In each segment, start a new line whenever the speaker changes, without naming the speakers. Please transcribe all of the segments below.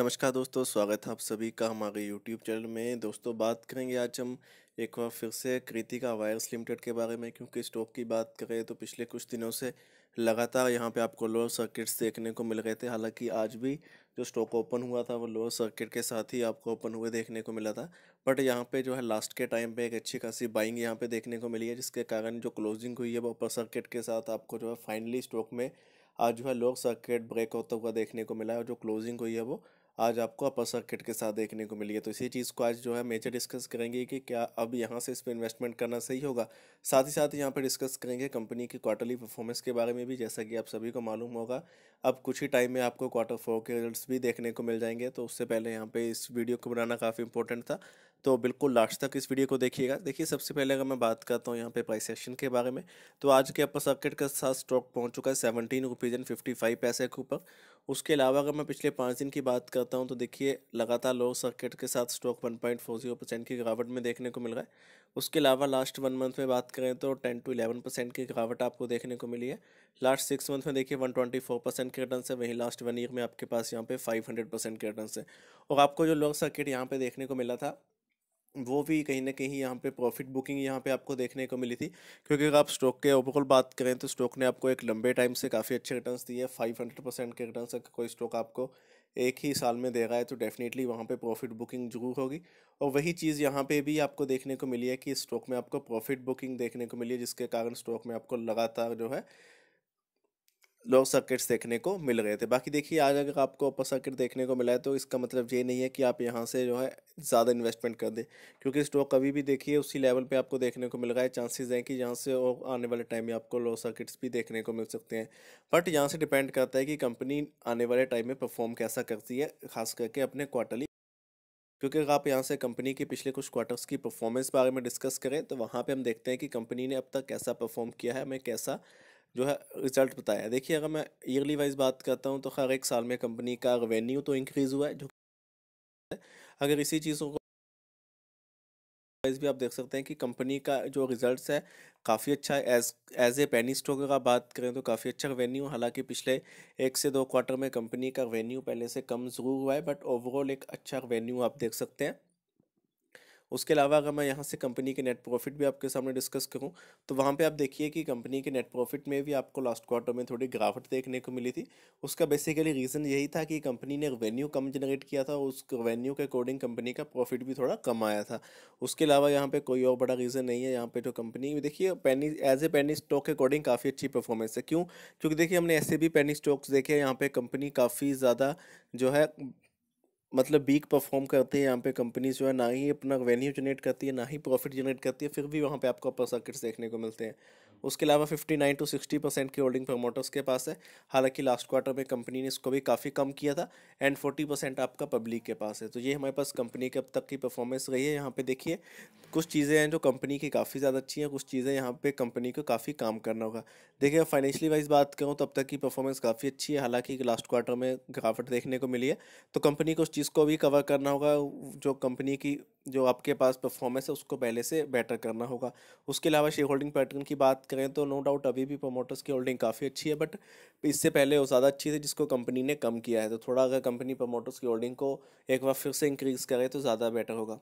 नमस्कार दोस्तों स्वागत है आप सभी का हमारे YouTube चैनल में दोस्तों बात करेंगे आज हम एक बार फिर से कृतिका वायर्स लिमिटेड के बारे में क्योंकि स्टॉक की बात करें तो पिछले कुछ दिनों से लगातार यहाँ पे आपको लोअर सर्किट्स देखने को मिल रहे थे हालांकि आज भी जो स्टॉक ओपन हुआ था वो लोअर सर्किट के साथ ही आपको ओपन हुए देखने को मिला था बट यहाँ पर जो है लास्ट के टाइम पर एक अच्छी खासी बाइंग यहाँ पे देखने को मिली है जिसके कारण जो क्लोजिंग हुई है वो अपर सर्किट के साथ आपको जो है फाइनली स्टॉक में आज जो है लोअर सर्किट ब्रेक होता हुआ देखने को मिला है और जो क्लोजिंग हुई है वो आज आपको अपर सर्किट के साथ देखने को मिली है तो इसी चीज़ को आज जो है मेजर डिस्कस करेंगे कि क्या अब यहाँ से इस पर इन्वेस्टमेंट करना सही होगा साथ ही साथ यहाँ पर डिस्कस करेंगे कंपनी की क्वार्टरली परफॉर्मेंस के बारे में भी जैसा कि आप सभी को मालूम होगा अब कुछ ही टाइम में आपको क्वार्टर फोर के रिजल्ट भी देखने को मिल जाएंगे तो उससे पहले यहाँ पर इस वीडियो को बनाना काफ़ी इंपॉर्टेंट था तो बिल्कुल लास्ट तक इस वीडियो को देखिएगा देखिए सबसे पहले अगर मैं बात करता हूँ यहाँ पे प्राइस एक्शन के बारे में तो आज के अपर सर्किट के साथ स्टॉक पहुँच चुका है seventeen rupees and fifty five पैसे के ऊपर उसके अलावा अगर मैं पिछले पाँच दिन की बात करता हूँ तो देखिए लगातार लो सर्किट के साथ stock one point four zero percent की गिरावट में देखने को मिल रहा है उसके अलावा लास्ट वन मंथ में बात करें तो टेन टू इलेवन परसेंट की गिरावट आपको देखने को मिली है लास्ट सिक्स मंथ में देखिए वन ट्वेंटी फोर परसेंट के रिटर्न है वहीं लास्ट वन ईयर में आपके पास यहाँ पे फाइव हंड्रेड परसेंट के रिटर्न है और आपको जो लो सर्किट यहाँ पे देखने को मिला था वो भी कहीं ना कहीं यहाँ पे प्रॉफिट बुकिंग यहाँ पे आपको देखने को मिली थी क्योंकि अगर आप स्टॉक के ओवरऑल बात करें तो स्टॉक ने आपको एक लंबे टाइम से काफ़ी अच्छे रिटर्न्स दिए फाइव हंड्रेड परसेंट के रिटर्न अगर कोई स्टॉक आपको एक ही साल में दे रहा है तो डेफिनेटली वहाँ पे प्रॉफिट बुकिंग जरूर होगी और वही चीज़ यहाँ पे भी आपको देखने को मिली है कि स्टॉक में आपको प्रॉफिट बुकिंग देखने को मिली है जिसके कारण स्टॉक में आपको लगातार जो है लो सर्किट्स देखने को मिल गए थे बाकी देखिए आज अगर आपको अपर सर्किट देखने को मिला है तो इसका मतलब ये नहीं है कि आप यहाँ से जो है ज़्यादा इन्वेस्टमेंट कर दें क्योंकि स्टॉक अभी भी देखिए उसी लेवल पे आपको देखने को मिल रहा है चांसेस हैं कि यहाँ से और आने वाले टाइम में आपको लो सर्किट्स भी देखने को मिल सकते हैं बट यहाँ से डिपेंड करता है कि कंपनी आने वाले टाइम में परफॉर्म कैसा करती है खास करके अपने क्वार्टरली क्योंकि अगर आप यहाँ से कंपनी के पिछले कुछ क्वार्टर्स की परफॉर्मेंस बारे में डिस्कस करें तो वहाँ पे हम देखते हैं कि कंपनी ने अब तक कैसा परफॉर्म किया है हमें कैसा जो है रिजल्ट बताया देखिए अगर मैं ईयरली वाइज बात करता हूँ तो हर एक साल में कंपनी का रेवेन्यू तो इंक्रीज़ हुआ है जो अगर इसी चीज़ों को वाइज भी आप देख सकते हैं कि कंपनी का जो रिजल्ट्स है काफ़ी अच्छा है as as a penny stock अगर बात करें तो काफ़ी अच्छा रेवेन्यू हालांकि पिछले एक से दो क्वार्टर में कंपनी का रेवेन्यू पहले से कम जरूर हुआ है बट ओवरऑल एक अच्छा रेवेन्यू आप देख सकते हैं उसके अलावा अगर मैं यहाँ से कंपनी के नेट प्रॉफिट भी आपके सामने डिस्कस करूँ तो वहाँ पे आप देखिए कि कंपनी के नेट प्रॉफिट में भी आपको लास्ट क्वार्टर में थोड़ी गिरावट देखने को मिली थी उसका बेसिकली रीज़न यही था कि कंपनी ने रेवेन्यू कम जनरेट किया था उस रेवेन्यू के अकॉर्डिंग कंपनी का प्रॉफिट भी थोड़ा कम आया था उसके अलावा यहाँ पर कोई और बड़ा रीज़न नहीं है यहाँ पर जो कंपनी देखिए पैनी एज ए पैनी स्टॉक के अकॉर्डिंग काफ़ी अच्छी परफॉर्मेंस है क्यों क्योंकि देखिए हमने ऐसे भी पैनी स्टॉक्स देखे यहाँ पर कंपनी काफ़ी ज़्यादा जो है मतलब बीक परफॉर्म करते हैं यहाँ पे कंपनीज जो है ना ही अपना वेन्यू जनरेट करती है ना ही प्रॉफिट जनरेट करती है फिर भी वहाँ पे आपको अपर सर्किट्स देखने को मिलते हैं उसके अलावा 59 टू 60 परसेंट की होल्डिंग प्रमोटर्स के पास है हालांकि लास्ट क्वार्टर में कंपनी ने इसको भी काफ़ी कम किया था एंड 40 परसेंट आपका पब्लिक के पास है तो ये हमारे पास कंपनी के अब तक की परफॉर्मेंस रही है यहाँ पे देखिए कुछ चीज़ें हैं जो कंपनी की काफ़ी ज़्यादा अच्छी हैं कुछ चीज़ें यहाँ पर कंपनी को काफ़ी काम करना होगा देखिए फाइनेंशियली वाइज बात करूँ तो अब तक की परफॉर्मेंस काफ़ी अच्छी है हालांकि लास्ट क्वार्टर में गिरावट देखने को मिली है तो कंपनी को उस चीज़ को भी कवर करना होगा जो कंपनी की जो आपके पास परफॉर्मेंस है उसको पहले से बेटर करना होगा उसके अलावा शेयर होल्डिंग पैटर्न की बात करें तो नो डाउट अभी भी प्रमोटर्स की होल्डिंग काफ़ी अच्छी है बट इससे पहले वो ज़्यादा अच्छी थी जिसको कंपनी ने कम किया है तो थोड़ा अगर कंपनी प्रमोटर्स की होल्डिंग को एक बार फिर से इंक्रीज़ करे तो ज़्यादा बेटर होगा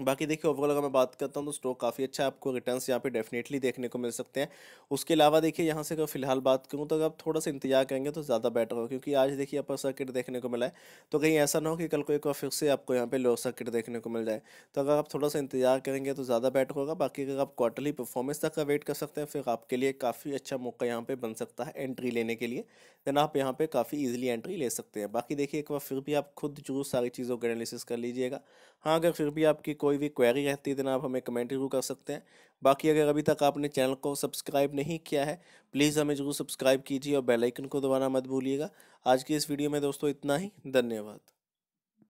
बाकी देखिए ओवरऑल अगर मैं बात करता हूँ तो स्टॉक काफ़ी अच्छा आपको रिटर्न्स यहाँ पे डेफिनेटली देखने को मिल सकते हैं उसके अलावा देखिए यहाँ से अगर फिलहाल बात करूँ तो अगर आप थोड़ा सा इंतजार करेंगे तो ज़्यादा बेटर होगा क्योंकि आज देखिए अपर सर्किट देखने को मिला है तो कहीं ऐसा ना हो कि कल को एक बार फिर से आपको यहाँ पे लोअर सर्किट देखने को मिल जाए तो अगर आप थोड़ा सा इंतजार करेंगे तो ज़्यादा बेटर होगा बाकी अगर आप क्वार्टरली परफॉर्मेंस तक का वेट कर सकते हैं फिर आपके लिए काफ़ी अच्छा मौका यहाँ पर बन सकता है एंट्री लेने के लिए देन आप यहाँ पर काफ़ी ईजिली एंट्री ले सकते हैं बाकी देखिए एक बार फिर भी आप खुद जरूर सारी चीज़ों का एनालिसिस कर लीजिएगा हाँ अगर फिर भी आपकी कोई भी क्वेरी रहती है जनाब तो हमें कमेंट जरूर कर सकते हैं बाकी अगर अभी तक आपने चैनल को सब्सक्राइब नहीं किया है प्लीज़ हमें ज़रूर सब्सक्राइब कीजिए और बेलाइकन को दबाना मत भूलिएगा आज की इस वीडियो में दोस्तों इतना ही धन्यवाद